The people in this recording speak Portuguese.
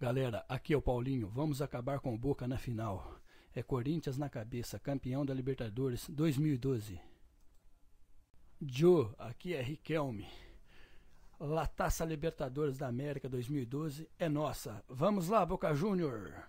Galera, aqui é o Paulinho. Vamos acabar com o Boca na final. É Corinthians na cabeça, campeão da Libertadores 2012. Joe, aqui é Riquelme. La Taça Libertadores da América 2012 é nossa. Vamos lá, Boca Júnior!